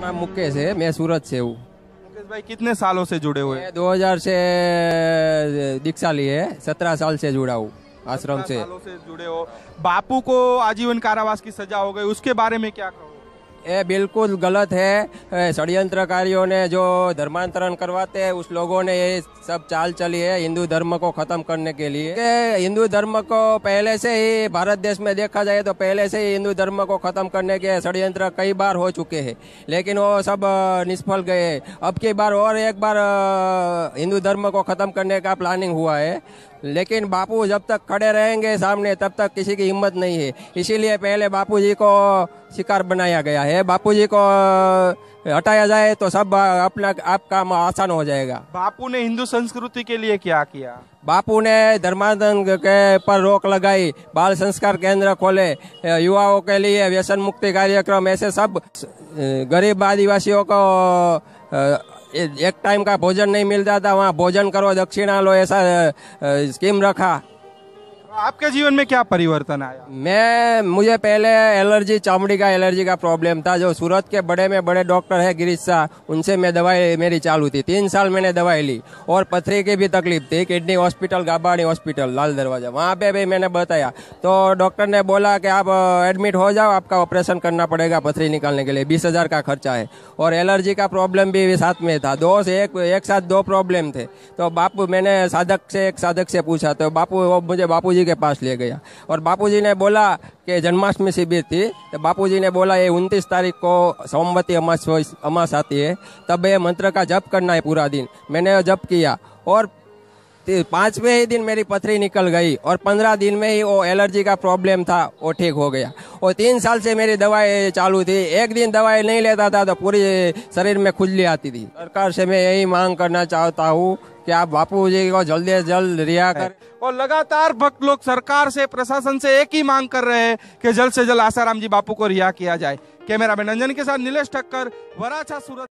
मेरा नाम मुकेश है मैं सूरत से हूँ मुकेश भाई कितने सालों से जुड़े हुए दो हजार से दीक्षा ली है सत्रह साल से जुड़ा हूँ आश्रम से सालों से जुड़े हो बापू को आजीवन कारावास की सजा हो गई उसके बारे में क्या कहो ये बिल्कुल गलत है षडयंत्रकारियों ने जो धर्मांतरण करवाते हैं उस लोगों ने ये सब चाल चली है हिंदू धर्म को खत्म करने के लिए हिंदू धर्म को पहले से ही भारत देश में देखा जाए तो पहले से ही हिंदू धर्म को खत्म करने के षडयंत्र कई बार हो चुके हैं लेकिन वो सब निष्फल गए अब की बार और एक बार हिंदू धर्म को खत्म करने का प्लानिंग हुआ है लेकिन बापू जब तक खड़े रहेंगे सामने तब तक किसी की हिम्मत नहीं है इसीलिए पहले बापू जी को शिकार बनाया गया है बापू जी को हटाया जाए तो सब अपना आप काम आसान हो जाएगा बापू ने हिंदू संस्कृति के लिए क्या किया बापू ने धर्मांतरण के पर रोक लगाई बाल संस्कार केंद्र खोले युवाओं के लिए व्यसन मुक्ति कार्यक्रम ऐसे सब गरीब आदिवासियों को एक टाइम का भोजन नहीं मिलता था वहाँ भोजन करो दक्षिणा लो ऐसा स्कीम रखा आपके जीवन में क्या परिवर्तन आया मैं मुझे पहले एलर्जी चामड़ी का एलर्जी का प्रॉब्लम था जो सूरत के बड़े में बड़े डॉक्टर है गिरीश शाह उनसे मैं दवाई मेरी चालू थी तीन साल मैंने दवाई ली और पथरी की भी तकलीफ थी किडनी हॉस्पिटल गाबाड़ी हॉस्पिटल लाल दरवाजा वहाँ पे भी मैंने बताया तो डॉक्टर ने बोला कि आप एडमिट हो जाओ आपका ऑपरेशन करना पड़ेगा पथरी निकालने के लिए बीस हजार का खर्चा है और एलर्जी का प्रॉब्लम भी साथ में था दो से एक, एक साथ दो प्रॉब्लम थे तो बापू मैंने साधक से एक साधक से पूछा तो बापू मुझे बापू बापूजी के पास ले गया और बापूजी ने बोला कि जन्माष्टमी शिविर थी तो बापूजी ने बोला ये उनतीस तारीख को सोमवती अमास अमास आती है तब ये मंत्र का जप करना है पूरा दिन मैंने जप किया और पांचवे ही दिन मेरी पथरी निकल गई और पंद्रह दिन में ही वो एलर्जी का प्रॉब्लम था वो ठीक हो गया और तीन साल से मेरी दवाई चालू थी एक दिन दवाई नहीं लेता था तो पूरी शरीर में खुजली आती थी सरकार से मैं यही मांग करना चाहता हूँ कि आप बापू जी को जल्द से जल्द रिहा कर और लगातार भक्त लोग सरकार से प्रशासन से एक ही मांग कर रहे हैं कि जल्द से जल्द आसाराम जी बापू को रिहा किया जाए कैमरा मैन रंजन के साथ नीलेष ठक्कर वराछा सूरत